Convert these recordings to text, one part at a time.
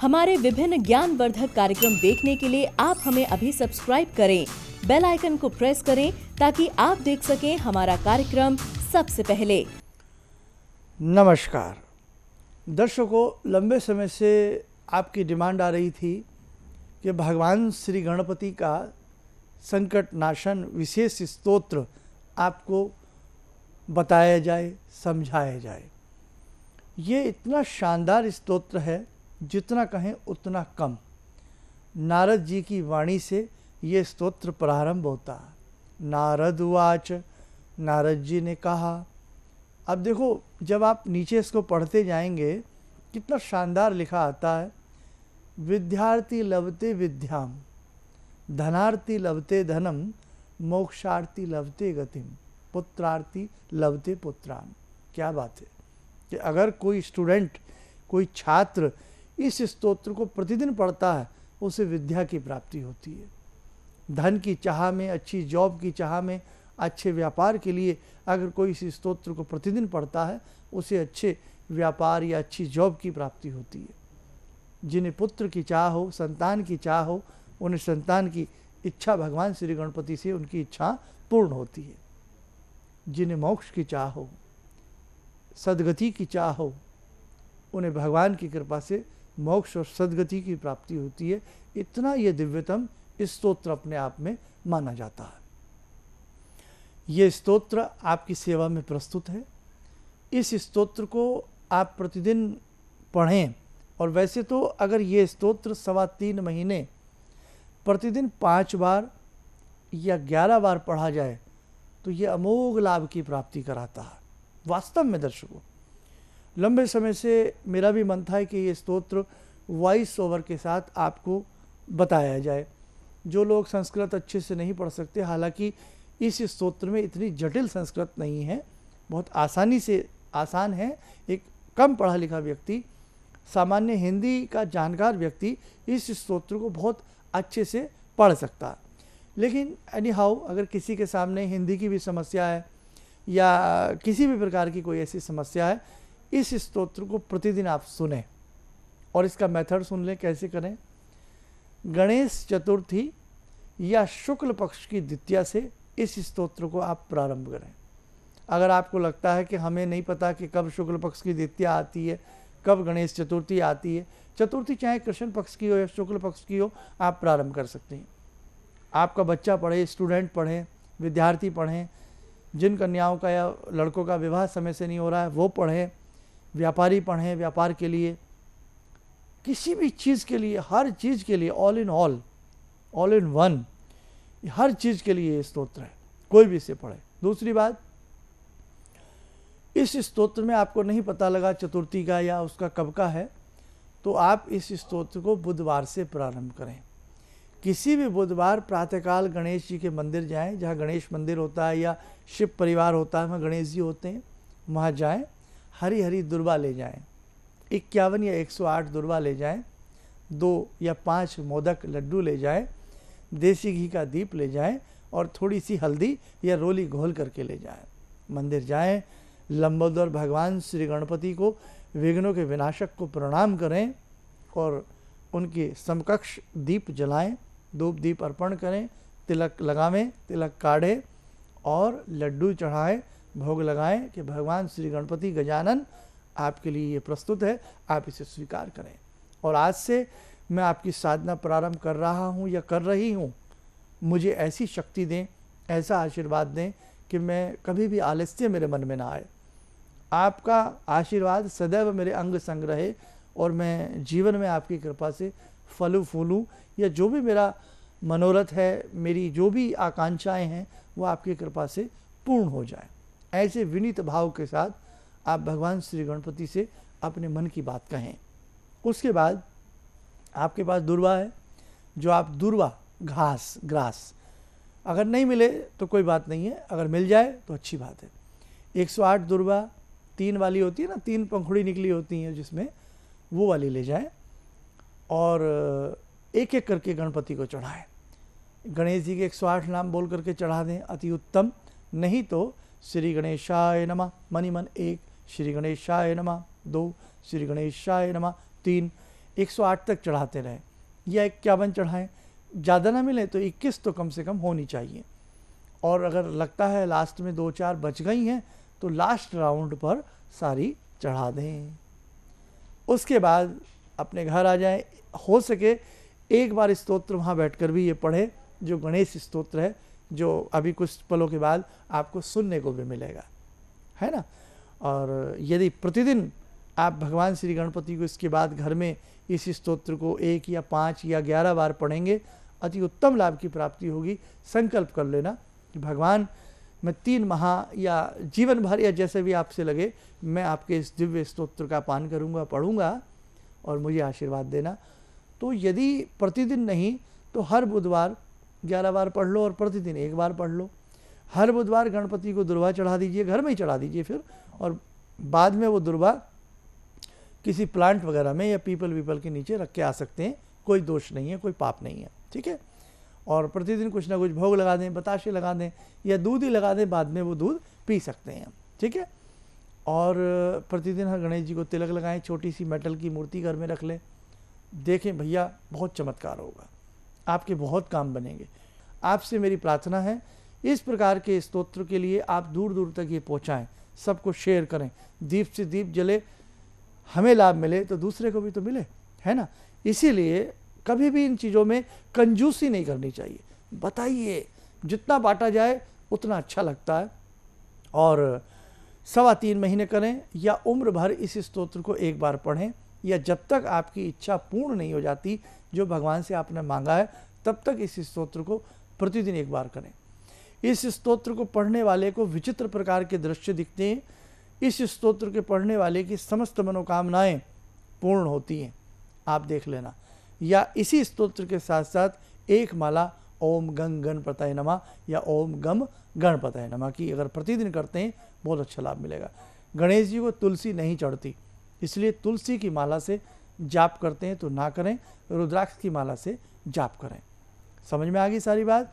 हमारे विभिन्न ज्ञानवर्धक कार्यक्रम देखने के लिए आप हमें अभी सब्सक्राइब करें बेल आइकन को प्रेस करें ताकि आप देख सकें हमारा कार्यक्रम सबसे पहले नमस्कार दर्शकों लंबे समय से आपकी डिमांड आ रही थी कि भगवान श्री गणपति का संकट नाशन विशेष स्तोत्र आपको बताया जाए समझाया जाए ये इतना शानदार स्तोत्र है जितना कहें उतना कम नारद जी की वाणी से ये स्तोत्र प्रारंभ होता नारद वाच नारद जी ने कहा अब देखो जब आप नीचे इसको पढ़ते जाएंगे कितना शानदार लिखा आता है विद्यार्थी लवते विद्याम धनार्थी लवते धनम मोक्षार्थी लवते गतिम पुत्रार्थी लवते पुत्रान क्या बात है कि अगर कोई स्टूडेंट कोई छात्र इस स्तोत्र को प्रतिदिन पढ़ता है उसे विद्या की प्राप्ति होती है धन की चाह में अच्छी जॉब की चाह में अच्छे व्यापार के लिए अगर कोई इस स्तोत्र को प्रतिदिन पढ़ता है उसे अच्छे व्यापार या अच्छी जॉब की प्राप्ति होती है जिन्हें पुत्र की चाह हो संतान की चाह हो उन्हें संतान की इच्छा भगवान श्री गणपति से उनकी इच्छा पूर्ण होती है जिन्हें मोक्ष की चाह हो सदगति की चाह हो उन्हें भगवान की कृपा से मोक्ष और सदगति की प्राप्ति होती है इतना यह दिव्यतम स्त्रोत्र अपने आप में माना जाता है ये स्तोत्र आपकी सेवा में प्रस्तुत है इस स्तोत्र को आप प्रतिदिन पढ़ें और वैसे तो अगर ये स्तोत्र सवा तीन महीने प्रतिदिन पाँच बार या ग्यारह बार पढ़ा जाए तो ये अमोघ लाभ की प्राप्ति कराता है वास्तव में दर्शकों लंबे समय से मेरा भी मन था कि ये स्तोत्र वॉइस ओवर के साथ आपको बताया जाए जो लोग संस्कृत अच्छे से नहीं पढ़ सकते हालांकि इस स्तोत्र में इतनी जटिल संस्कृत नहीं है बहुत आसानी से आसान है एक कम पढ़ा लिखा व्यक्ति सामान्य हिंदी का जानकार व्यक्ति इस स्तोत्र को बहुत अच्छे से पढ़ सकता लेकिन एनी हाउ अगर किसी के सामने हिंदी की भी समस्या है या किसी भी प्रकार की कोई ऐसी समस्या है इस स्तोत्र को प्रतिदिन आप सुने और इसका मेथड सुन लें कैसे करें गणेश चतुर्थी या शुक्ल पक्ष की द्वितीया से इस स्तोत्र को आप प्रारंभ करें अगर आपको लगता है कि हमें नहीं पता कि कब शुक्ल पक्ष की द्वितीया आती है कब गणेश चतुर्थी आती है चतुर्थी चाहे कृष्ण पक्ष की हो या शुक्ल पक्ष की हो आप प्रारंभ कर सकते हैं आपका बच्चा पढ़े स्टूडेंट पढ़े विद्यार्थी पढ़ें जिन कन्याओं का या लड़कों का विवाह समय से नहीं हो रहा है वो पढ़ें व्यापारी पढ़ें व्यापार के लिए किसी भी चीज़ के लिए हर चीज़ के लिए all in all all in one हर चीज़ के लिए ये स्त्रोत्र है कोई भी इसे पढ़े दूसरी बात इस स्तोत्र में आपको नहीं पता लगा चतुर्थी का या उसका कब का है तो आप इस स्तोत्र को बुधवार से प्रारंभ करें किसी भी बुधवार प्रातःकाल गणेश जी के मंदिर जाएं जहाँ गणेश मंदिर होता है या शिव परिवार होता है वहाँ गणेश जी होते हैं वहाँ जाएं हरी हरी दुर्बा ले जाएं इक्यावन या 108 दुर्बा ले जाएं दो या पांच मोदक लड्डू ले जाएं देसी घी का दीप ले जाएं और थोड़ी सी हल्दी या रोली घोल करके ले जाएं मंदिर जाएं लंबोदर भगवान श्री गणपति को विघ्नों के विनाशक को प्रणाम करें और उनके समकक्ष दीप जलाएं धूप दीप अर्पण करें तिलक लगावें तिलक काढ़ें और लड्डू चढ़ाएं भोग लगाएं कि भगवान श्री गणपति गजानन आपके लिए ये प्रस्तुत है आप इसे स्वीकार करें और आज से मैं आपकी साधना प्रारंभ कर रहा हूँ या कर रही हूँ मुझे ऐसी शक्ति दें ऐसा आशीर्वाद दें कि मैं कभी भी आलस्य मेरे मन में ना आए आपका आशीर्वाद सदैव मेरे अंग संग रहे और मैं जीवन में आपकी कृपा से फलू फूलूँ या जो भी मेरा मनोरथ है मेरी जो भी आकांक्षाएं हैं वो आपकी कृपा से पूर्ण हो जाए ऐसे विनीत भाव के साथ आप भगवान श्री गणपति से अपने मन की बात कहें उसके बाद आपके पास दुर्वा है जो आप दुर्वा घास ग्रास अगर नहीं मिले तो कोई बात नहीं है अगर मिल जाए तो अच्छी बात है 108 दुर्वा तीन वाली होती है ना तीन पंखुड़ी निकली होती हैं जिसमें वो वाली ले जाएं और एक एक करके गणपति को चढ़ाएं गणेश जी के 108 नाम बोल करके चढ़ा दें अति उत्तम नहीं तो श्री गणेशाय नमः मनी मन एक श्री गणेशाय नमः दो श्री गणेशाय नमः तीन 108 तक चढ़ाते रहें या इक्यावन चढ़ाएँ ज़्यादा ना मिले तो 21 तो कम से कम होनी चाहिए और अगर लगता है लास्ट में दो चार बच गई हैं तो लास्ट राउंड पर सारी चढ़ा दें उसके बाद अपने घर आ जाएं हो सके एक बार स्तोत्र वहाँ बैठकर भी ये पढ़े जो गणेश स्तोत्र है जो अभी कुछ पलों के बाद आपको सुनने को भी मिलेगा है ना और यदि प्रतिदिन आप भगवान श्री गणपति को इसके बाद घर में इस स्तोत्र को एक या पाँच या ग्यारह बार पढ़ेंगे अति उत्तम लाभ की प्राप्ति होगी संकल्प कर लेना कि भगवान मैं तीन माह या जीवन भर या जैसे भी आपसे लगे मैं आपके इस दिव्य स्तोत्र का पान करूँगा पढ़ूँगा और मुझे आशीर्वाद देना तो यदि प्रतिदिन नहीं तो हर बुधवार ग्यारह बार पढ़ लो और प्रतिदिन एक बार पढ़ लो हर बुधवार गणपति को दुर्वा चढ़ा दीजिए घर में ही चढ़ा दीजिए फिर और बाद में वो दुर्वा किसी प्लांट वगैरह में या पीपल वीपल के नीचे रख के आ सकते हैं कोई दोष नहीं है कोई पाप नहीं है ठीक है और प्रतिदिन कुछ ना कुछ भोग लगा दें बताशे लगा दें या दूध ही लगा दें बाद में वो दूध पी सकते हैं ठीक है और प्रतिदिन हर गणेश जी को तिलक लगाएं छोटी सी मेटल की मूर्ति घर में रख लें देखें भैया बहुत चमत्कार होगा आपके बहुत काम बनेंगे आपसे मेरी प्रार्थना है इस प्रकार के स्तोत्र के लिए आप दूर दूर तक ये पहुँचाएँ सबको शेयर करें दीप से दीप जले हमें लाभ मिले तो दूसरे को भी तो मिले है ना इसीलिए कभी भी इन चीज़ों में कंजूसी नहीं करनी चाहिए बताइए जितना बांटा जाए उतना अच्छा लगता है और सवा तीन महीने करें या उम्र भर इस स्तोत्र को एक बार पढ़ें या जब तक आपकी इच्छा पूर्ण नहीं हो जाती जो भगवान से आपने मांगा है तब तक इस स्तोत्र को प्रतिदिन एक बार करें इस स्तोत्र को पढ़ने वाले को विचित्र प्रकार के दृश्य दिखते हैं इस स्तोत्र के पढ़ने वाले की समस्त मनोकामनाएं पूर्ण होती हैं आप देख लेना या इसी स्तोत्र के साथ साथ एक माला ओम गम गणपतय नमा या ओम गम गणपतय नमा की अगर प्रतिदिन करते हैं बहुत अच्छा लाभ मिलेगा गणेश जी को तुलसी नहीं चढ़ती इसलिए तुलसी की माला से जाप करते हैं तो ना करें रुद्राक्ष की माला से जाप करें समझ में आ गई सारी बात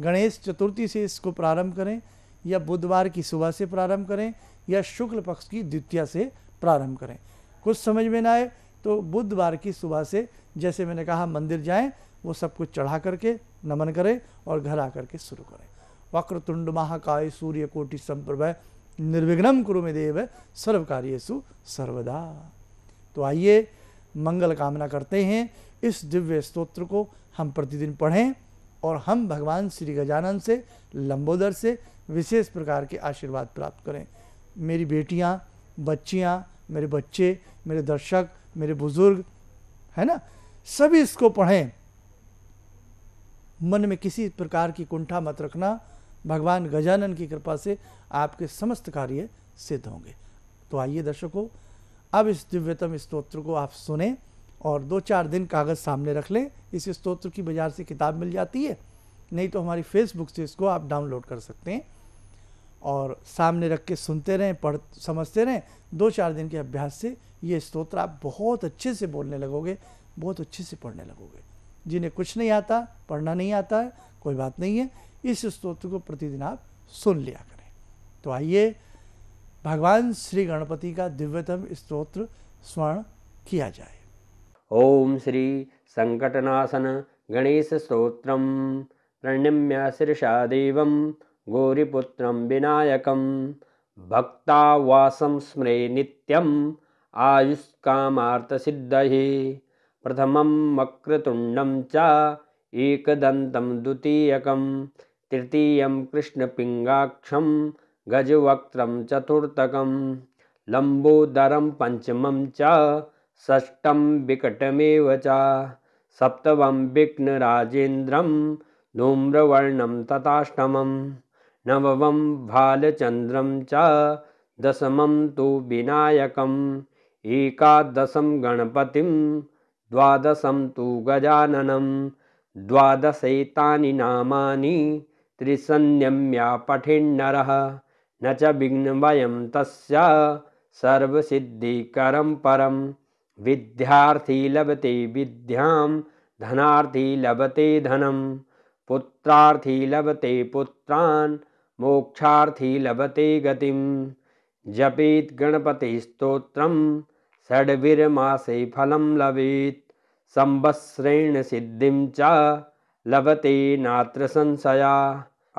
गणेश चतुर्थी से इसको प्रारंभ करें या बुधवार की सुबह से प्रारंभ करें या शुक्ल पक्ष की द्वितीया से प्रारंभ करें कुछ समझ में ना आए तो बुधवार की सुबह से जैसे मैंने कहा मंदिर जाएं वो सब कुछ चढ़ा करके नमन करें और घर आकर के शुरू करें वक्र तुंड महाकाय सूर्य कोटि संप्रभ निर्विघ्नम कुरु में देव सर्व कार्यसु सर्वदा तो आइए मंगल कामना करते हैं इस दिव्य स्तोत्र को हम प्रतिदिन पढ़ें और हम भगवान श्री गजानन से लंबोदर से विशेष प्रकार के आशीर्वाद प्राप्त करें मेरी बेटियां बच्चियां मेरे बच्चे मेरे दर्शक मेरे बुजुर्ग है ना सभी इसको पढ़ें मन में किसी प्रकार की कुंठा मत रखना भगवान गजानन की कृपा से आपके समस्त कार्य सिद्ध होंगे तो आइए दर्शकों अब इस दिव्यतम स्तोत्र को आप सुने और दो चार दिन कागज़ सामने रख लें इस स्तोत्र की बाज़ार से किताब मिल जाती है नहीं तो हमारी फेसबुक से इसको आप डाउनलोड कर सकते हैं और सामने रख के सुनते रहें पढ़ समझते रहें दो चार दिन के अभ्यास से ये स्तोत्र आप बहुत अच्छे से बोलने लगोगे बहुत अच्छे से पढ़ने लगोगे जिन्हें कुछ नहीं आता पढ़ना नहीं आता है कोई बात नहीं है इस स्तोत्र को प्रतिदिन आप सुन लिया करें तो आइए भगवान श्री गणपति का दिव्यतम स्तोत्र स्मरण किया जाए ओम श्री संकटनाशन गणेश स्त्रोत्र प्रणम्य शीर्षा देव गौरीपुत्र विनायक भक्तावासम स्मरे नित्यम आयुष्कामार्थसिद्धये प्रथमं मक्रतुण्डं च एकदन्तं द्वितीयकं तृतीयं कृष्णपिङ्गाक्षं गजवक्त्रं चतुर्थकं लम्बोदरं पञ्चमं च षष्ठं विकटमेव च सप्तमं विघ्नराजेन्द्रं धूम्रवर्णं तथाष्टमं नवमं भालचन्द्रं च दशमं तु विनायकम् एकादशं गणपतिं द्वादशं तु गजाननं द्वादशैतानि नामानि त्रिसंयम्या पठिन्नरः न च विघ्नवयं तस्य सर्वसिद्धिकरं परं विद्यार्थी लभते विद्यां धनार्थी लभते धनं पुत्रार्थी लभते पुत्रान् मोक्षार्थी लभते गतिं जपेत् गणपतिस्तोत्रं षड्विरमासे फलं लभेत् सम्वस्रेण सिद्धिं च लभते नात्रसंशया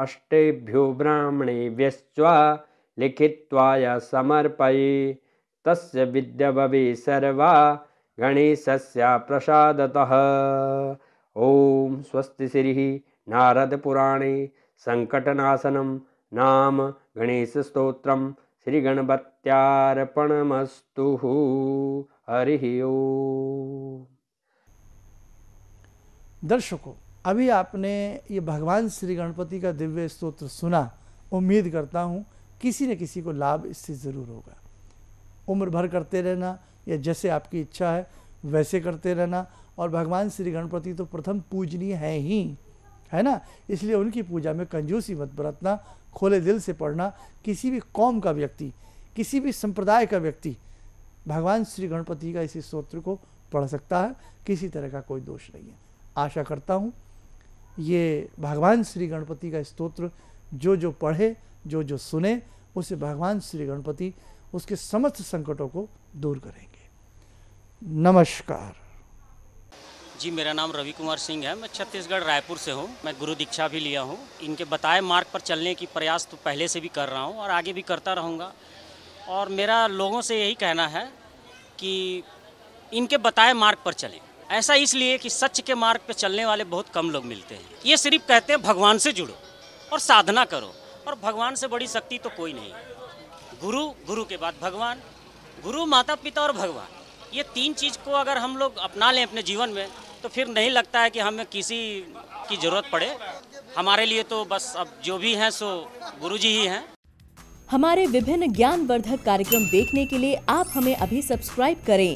अष्टेभ्यो ब्राह्मणेभ्यश्च लिखित्वाय समर्पये तस्य विद्यभवे सर्वा गणेशस्य प्रसादतः ॐ स्वस्ति श्री नारदपुराणे सङ्कटनाशनं नाम गणेशस्तोत्रं श्रीगणपत्यार्पणमस्तु हरिः ओ दर्शकों अभी आपने ये भगवान श्री गणपति का दिव्य स्त्रोत्र सुना उम्मीद करता हूँ किसी न किसी को लाभ इससे ज़रूर होगा उम्र भर करते रहना या जैसे आपकी इच्छा है वैसे करते रहना और भगवान श्री गणपति तो प्रथम पूजनीय है ही है ना इसलिए उनकी पूजा में कंजूसी मत बरतना खोले दिल से पढ़ना किसी भी कौम का व्यक्ति किसी भी संप्रदाय का व्यक्ति भगवान श्री गणपति का इसी स्त्रोत्र को पढ़ सकता है किसी तरह का कोई दोष नहीं है आशा करता हूँ ये भगवान श्री गणपति का स्तोत्र जो जो पढ़े जो जो सुने उसे भगवान श्री गणपति उसके समस्त संकटों को दूर करेंगे नमस्कार जी मेरा नाम रवि कुमार सिंह है मैं छत्तीसगढ़ रायपुर से हूँ मैं गुरु दीक्षा भी लिया हूँ इनके बताए मार्ग पर चलने की प्रयास तो पहले से भी कर रहा हूँ और आगे भी करता रहूँगा और मेरा लोगों से यही कहना है कि इनके बताए मार्ग पर चलें ऐसा इसलिए कि सच के मार्ग पर चलने वाले बहुत कम लोग मिलते हैं ये सिर्फ कहते हैं भगवान से जुड़ो और साधना करो और भगवान से बड़ी शक्ति तो कोई नहीं गुरु गुरु के बाद भगवान गुरु माता पिता और भगवान ये तीन चीज़ को अगर हम लोग अपना लें अपने जीवन में तो फिर नहीं लगता है कि हमें किसी की ज़रूरत पड़े हमारे लिए तो बस अब जो भी हैं सो गुरु जी ही हैं हमारे विभिन्न ज्ञान वर्धक कार्यक्रम देखने के लिए आप हमें अभी सब्सक्राइब करें